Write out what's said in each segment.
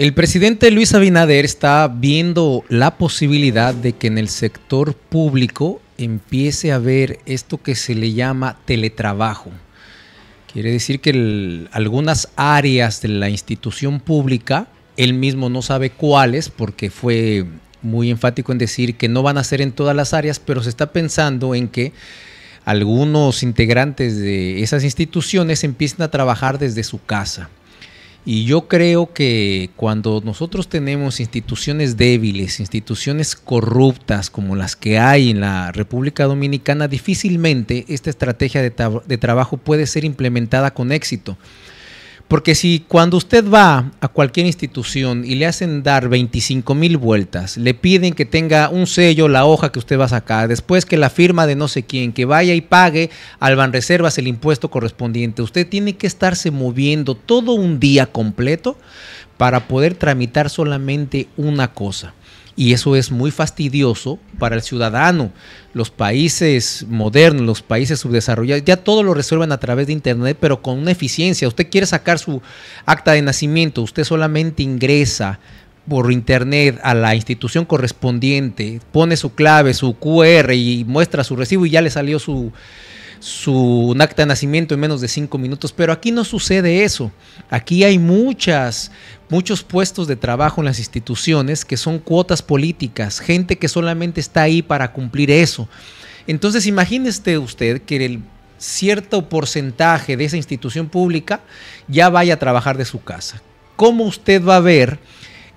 El presidente Luis Abinader está viendo la posibilidad de que en el sector público empiece a haber esto que se le llama teletrabajo. Quiere decir que algunas áreas de la institución pública, él mismo no sabe cuáles porque fue muy enfático en decir que no van a ser en todas las áreas, pero se está pensando en que algunos integrantes de esas instituciones empiecen a trabajar desde su casa y yo creo que cuando nosotros tenemos instituciones débiles, instituciones corruptas como las que hay en la República Dominicana, difícilmente esta estrategia de, trabajo puede ser implementada con éxito. Porque si cuando usted va a cualquier institución y le hacen dar 25 mil vueltas, le piden que tenga un sello, la hoja que usted va a sacar, después que la firma de no sé quién, que vaya y pague al Banreservas el impuesto correspondiente, usted tiene que estarse moviendo todo un día completo para poder tramitar solamente una cosa y eso es muy fastidioso para el ciudadano. Los países modernos, los países subdesarrollados, ya todo lo resuelven a través de Internet, pero con una eficiencia. Usted quiere sacar su acta de nacimiento, usted solamente ingresa por internet a la institución correspondiente, pone su clave, su QR y muestra su recibo y ya le salió su, su acta de nacimiento en menos de cinco minutos, pero aquí no sucede eso. Aquí hay muchas, muchos puestos de trabajo en las instituciones que son cuotas políticas, gente que solamente está ahí para cumplir eso. Entonces imagínese usted que el cierto porcentaje de esa institución pública ya vaya a trabajar de su casa. ¿Cómo usted va a ver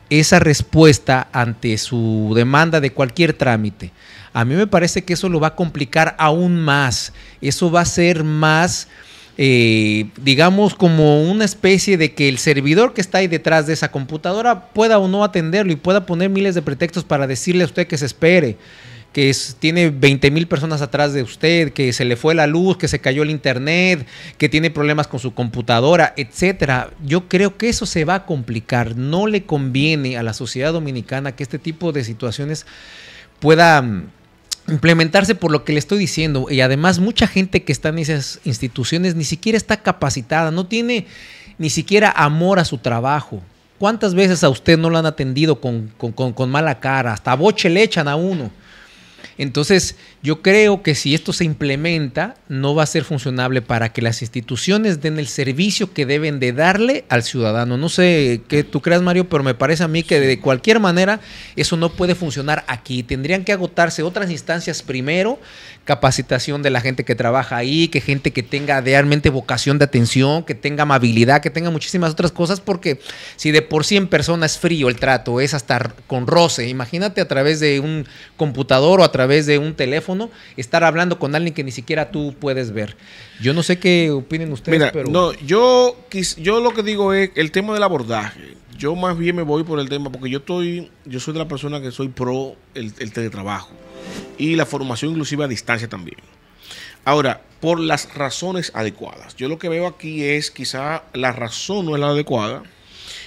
esa respuesta ante su demanda de cualquier trámite? a mí me parece que eso lo va a complicar aún más. Eso va a ser más... Eh, digamos, como una especie de que el servidor que está ahí detrás de esa computadora pueda o no atenderlo y pueda poner miles de pretextos para decirle a usted que se espere, que tiene 20 mil personas atrás de usted, que se le fue la luz, que se cayó el internet, que tiene problemas con su computadora, etcétera. Yo creo que eso se va a complicar. No le conviene a la sociedad dominicana que este tipo de situaciones puedan mm, implementarse por lo que le estoy diciendo. Y además mucha gente que está en esas instituciones ni siquiera está capacitada, no tiene ni siquiera amor a su trabajo. ¿Cuántas veces a usted no lo han atendido con, con mala cara? Hasta boche le echan a uno entonces, yo creo que si esto se implementa, no va a ser funcionable para que las instituciones den el servicio que deben de darle al ciudadano. No sé qué tú creas, Mario, pero me parece a mí que de cualquier manera eso no puede funcionar aquí. Tendrían que agotarse otras instancias primero, capacitación de la gente que trabaja ahí, que gente que tenga realmente vocación de atención, que tenga amabilidad, que tenga muchísimas otras cosas, porque si de por sí en persona es frío el trato, es hasta con roce, imagínate a través de un computador o a través través de un teléfono, estar hablando con alguien que ni siquiera tú puedes ver. Yo no sé qué opinen ustedes, pero... No, yo, yo lo que digo es el tema del abordaje. Yo más bien me voy por el tema, porque yo estoy, yo soy de la persona que soy pro el, teletrabajo y la formación inclusiva a distancia también. Ahora, por las razones adecuadas. Yo lo que veo aquí es quizá la razón no es la adecuada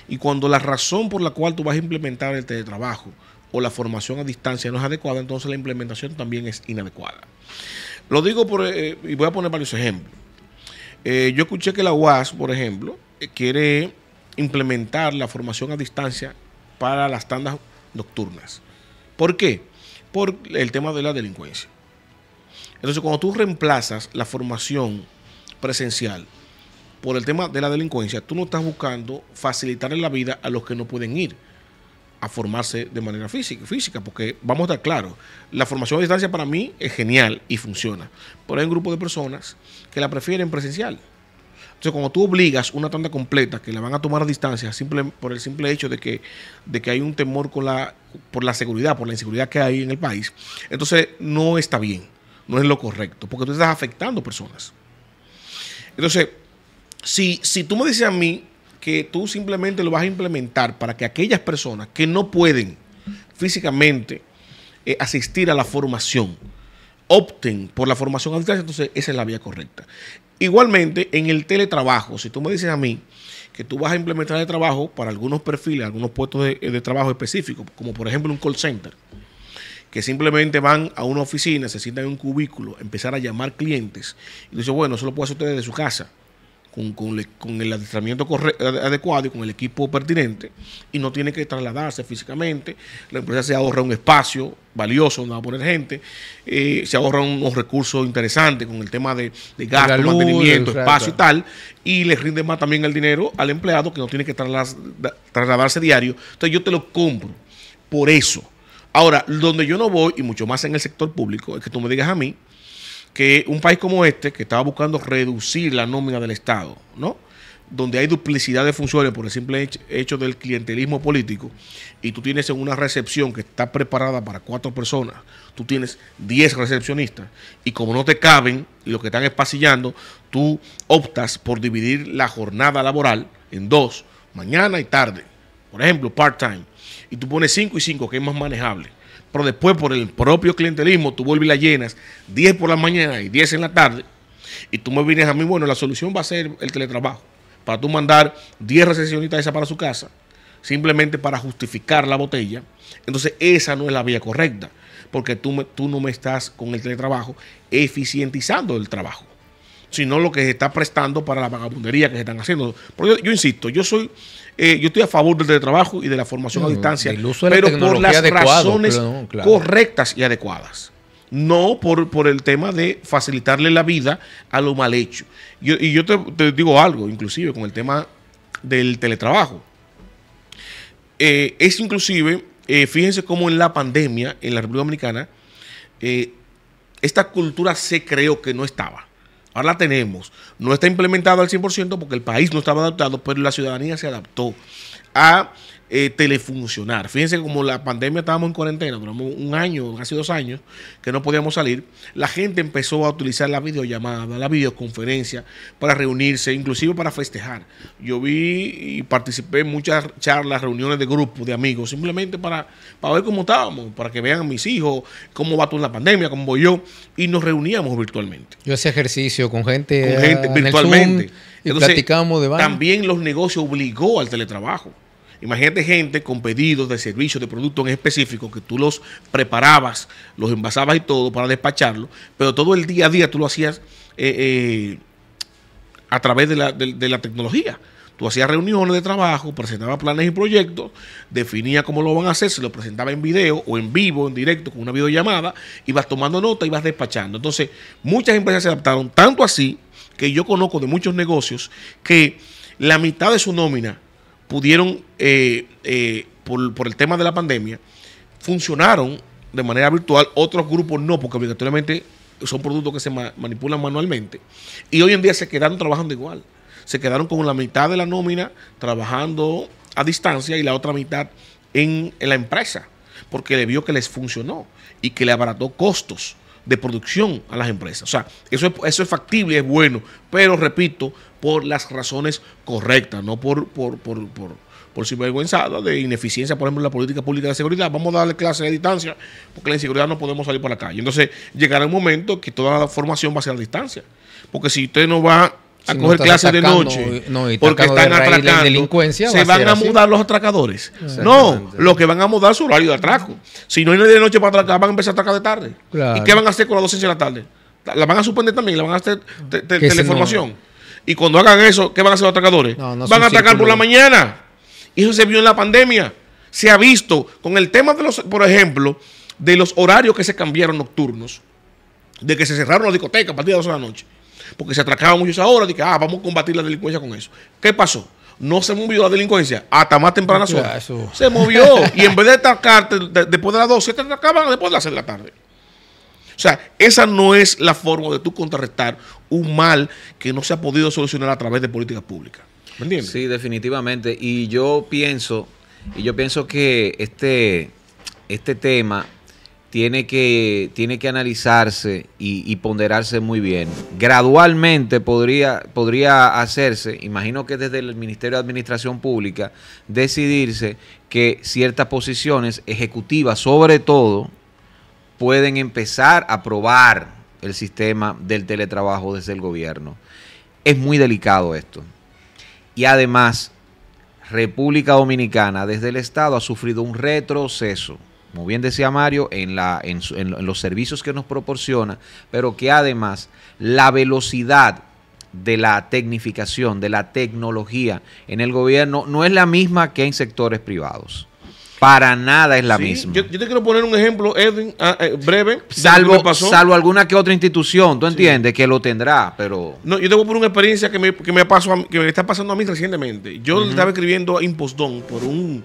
y cuando la razón por la cual tú vas a implementar el teletrabajo o la formación a distancia no es adecuada, entonces la implementación también es inadecuada. Lo digo por, eh, eh, y voy a poner varios ejemplos. Eh, yo escuché que la UAS, por ejemplo, quiere implementar la formación a distancia para las tandas nocturnas. ¿Por qué? Por el tema de la delincuencia. Entonces, cuando tú reemplazas la formación presencial por el tema de la delincuencia, tú no estás buscando facilitarle la vida a los que no pueden ir, a formarse de manera física, física, porque vamos a estar claro. la formación a distancia para mí es genial y funciona, pero hay un grupo de personas que la prefieren presencial. Entonces, cuando tú obligas una tanda completa que la van a tomar a distancia simple, por el simple hecho de que, de que hay un temor con la, por la seguridad, por la inseguridad que hay en el país, entonces no está bien, no es lo correcto, porque tú estás afectando personas. Entonces, si, si tú me dices a mí que tú simplemente lo vas a implementar para que aquellas personas que no pueden físicamente eh, asistir a la formación opten por la formación a distancia, entonces esa es la vía correcta. Igualmente, en el teletrabajo, si tú me dices a mí que tú vas a implementar el trabajo para algunos perfiles, algunos puestos de, eh, trabajo específicos, como por ejemplo un call center, que simplemente van a una oficina, se sientan en un cubículo, empezar a llamar clientes, y dices, bueno, eso lo puede hacer usted desde su casa con, el adiestramiento adecuado y con el equipo pertinente y no tiene que trasladarse físicamente. La empresa se ahorra un espacio valioso donde va a poner gente, eh, se ahorra unos recursos interesantes con el tema de, de gasto, mantenimiento, espacio y tal, y le rinde más también el dinero al empleado que no tiene que trasladarse, trasladarse diario. Entonces yo te lo compro por eso. Ahora, donde yo no voy, y mucho más en el sector público, es que tú me digas a mí que un país como este, que estaba buscando reducir la nómina del Estado, ¿no? donde hay duplicidad de funciones por el simple hecho del clientelismo político, y tú tienes una recepción que está preparada para cuatro personas, tú tienes diez recepcionistas, y como no te caben los que están espacillando, tú optas por dividir la jornada laboral en dos, mañana y tarde, por ejemplo, part-time, y tú pones cinco y cinco, que es más manejable pero después por el propio clientelismo tú vuelves y la llenas 10 por la mañana y 10 en la tarde, y tú me vienes a mí, bueno, la solución va a ser el teletrabajo, para tú mandar 10 recesionistas esa para su casa, simplemente para justificar la botella, entonces esa no es la vía correcta, porque tú, tú no me estás con el teletrabajo eficientizando el trabajo sino lo que se está prestando para la vagabundería que se están haciendo. Porque yo, insisto, yo soy, eh, yo estoy a favor del teletrabajo y de la formación a distancia, pero por las razones correctas y adecuadas. No por, el tema de facilitarle la vida a lo mal hecho. y yo te, digo algo, inclusive, con el tema del teletrabajo. Eh, es inclusive, eh, fíjense cómo en la pandemia, en la República Dominicana, esta cultura se creó que no estaba Ahora la tenemos. No está implementado al 100% porque el país no estaba adaptado, pero la ciudadanía se adaptó a eh, telefuncionar. Fíjense como la pandemia estábamos en cuarentena, duramos un año, casi dos años, que no podíamos salir, la gente empezó a utilizar la videollamada, la videoconferencia para reunirse, inclusive para festejar. Yo vi y participé en muchas charlas, reuniones de grupos, de amigos, simplemente para, ver cómo estábamos, para que vean a mis hijos, cómo va toda la pandemia, cómo voy yo, y nos reuníamos virtualmente. Yo hacía ejercicio con gente, gente ah, virtualmente. platicábamos de También los negocios obligó al teletrabajo. Imagínate gente con pedidos de servicios, de productos en específico, que tú los preparabas, los envasabas y todo para despacharlo, pero todo el día a día tú lo hacías eh, eh, a través de la, tecnología. Tú hacías reuniones de trabajo, presentabas planes y proyectos, definías cómo lo van a hacer, se lo presentaba en video o en vivo, en directo, con una videollamada, ibas tomando nota y vas despachando. Entonces, muchas empresas se adaptaron, tanto así que yo conozco de muchos negocios que la mitad de su nómina pudieron, eh, eh, por, el tema de la pandemia, funcionaron de manera virtual, otros grupos no, porque obligatoriamente son productos que se manipulan manualmente. Y hoy en día se quedaron trabajando igual. Se quedaron con la mitad de la nómina trabajando a distancia y la otra mitad en la empresa, porque le vio que les funcionó y que le abarató costos de producción a las empresas. O sea, eso es, eso es factible, es bueno, pero repito, por las razones correctas, no por, por, por, sinvergüenzada de ineficiencia, por ejemplo, en la política pública de seguridad. Vamos a darle clases a distancia, porque la inseguridad no podemos salir por la calle. Entonces, llegará el momento que toda la formación va a ser a distancia. Porque si usted no va a coger clases de noche porque están atracando. se van a, mudar los atracadores. No, los que van a mudar su horario de atraco. Si no hay nadie de noche para atracar, van a empezar a atracar de tarde. ¿Y qué van a hacer con la docencia de la tarde? La van a suspender también, la van a hacer teleformación. Y cuando hagan eso, ¿qué van a hacer los atracadores? van a atacar por la mañana. Y eso se vio en la pandemia. Se ha visto con el tema de los, por ejemplo, de los horarios que se cambiaron nocturnos, de que se cerraron las discotecas a partir de las 2 de la noche porque se atracaba mucho ahora hora, dije, ah, vamos a combatir la delincuencia con eso. ¿Qué pasó? No se movió la delincuencia hasta más temprana horas. Se movió. y en vez de atacar después de las 12, te atracaban después de las 6 de la tarde. O sea, esa no es la forma de tú contrarrestar un mal que no se ha podido solucionar a través de políticas públicas. ¿Me entiendes? Sí, definitivamente. Y yo pienso, y yo pienso que este, este tema tiene que, tiene que analizarse y, ponderarse muy bien. Gradualmente podría, podría hacerse, imagino que desde el Ministerio de Administración Pública, decidirse que ciertas posiciones ejecutivas, sobre todo, pueden empezar a probar el sistema del teletrabajo desde el gobierno. Es muy delicado esto. Y además, República Dominicana desde el Estado ha sufrido un retroceso como bien decía Mario, en, la, los servicios que nos proporciona, pero que además la velocidad de la tecnificación, de la tecnología en el gobierno no es la misma que en sectores privados. Para nada es la misma. Yo, te quiero poner un ejemplo, Edwin, ah, eh, breve. Salvo, alguna que otra institución, tú entiendes, que lo tendrá, pero... No, yo tengo por una experiencia que me, que me, que está pasando a mí recientemente. Yo estaba escribiendo a Impostón por un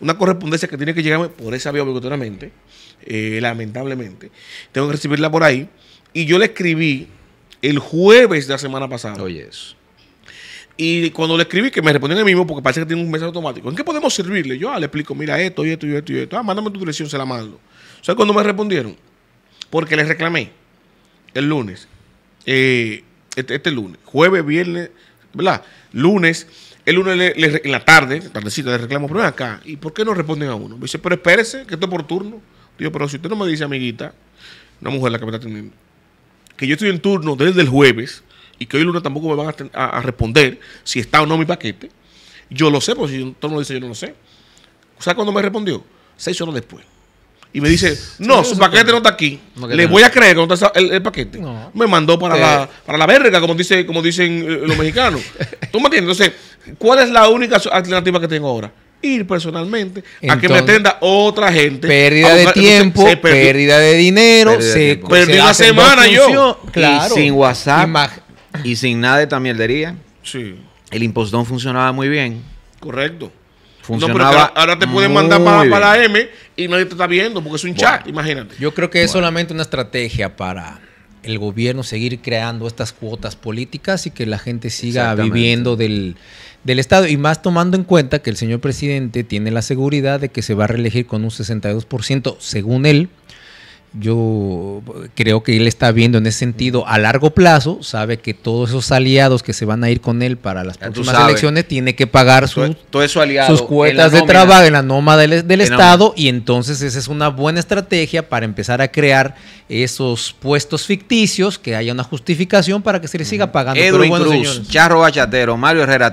una correspondencia que tiene que llegarme por esa vía obligatoriamente, eh, lamentablemente. Tengo que recibirla por ahí. Y yo le escribí el jueves de la semana pasada. Oye, eso. Y cuando le escribí, que me respondieron el mismo, porque parece que tiene un mensaje automático. ¿En qué podemos servirle? Yo ah, le explico, mira esto, y esto, y esto, y esto. Ah, mándame tu dirección, se la mando. ¿Sabes cuando me respondieron? Porque le reclamé el lunes. Eh, este, este, lunes. Jueves, viernes, ¿verdad? Lunes el lunes en la tarde, la tardecita, le reclamo, pero acá, ¿y por qué no responden a uno? Me dice, pero espérese, que estoy por turno. Digo, pero si usted no me dice, amiguita, una mujer la que me está atendiendo, que yo estoy en turno desde el jueves y que hoy lunes tampoco me van a, responder si está o no mi paquete, yo lo sé, porque si no lo dice, yo no lo sé. ¿Sabes cuándo me respondió? Seis horas después y me dice, no, su paquete no está aquí. Le voy a creer que no está el, paquete. Me mandó para, la, para verga, como, dice, como dicen eh, eh, los mexicanos. ¿Tú me entiendes? Entonces, ¿cuál es la única alternativa que tengo ahora? ir personalmente a que me atenda otra gente. Pérdida de tiempo, pérdida de dinero, pérdida perdí una semana yo. Y sin WhatsApp y, y sin nada de esta mierdería. Sí. El impostón funcionaba muy bien. Correcto ahora te pueden mandar para, para, la M y nadie te está viendo porque es un chat, imagínate. Yo creo que es solamente una estrategia para el gobierno seguir creando estas cuotas políticas y que la gente siga viviendo del, del Estado. Y más tomando en cuenta que el señor presidente tiene la seguridad de que se va a reelegir con un 62%, según él, yo creo que él está viendo en ese sentido a largo plazo, sabe que todos esos aliados que se van a ir con él para las próximas elecciones tiene que pagar sus, todo, sus de trabajo en la nómada del, Estado y entonces esa es una buena estrategia para empezar a crear esos puestos ficticios, que haya una justificación para que se le siga pagando. Charro Bachatero, Mario Herrera.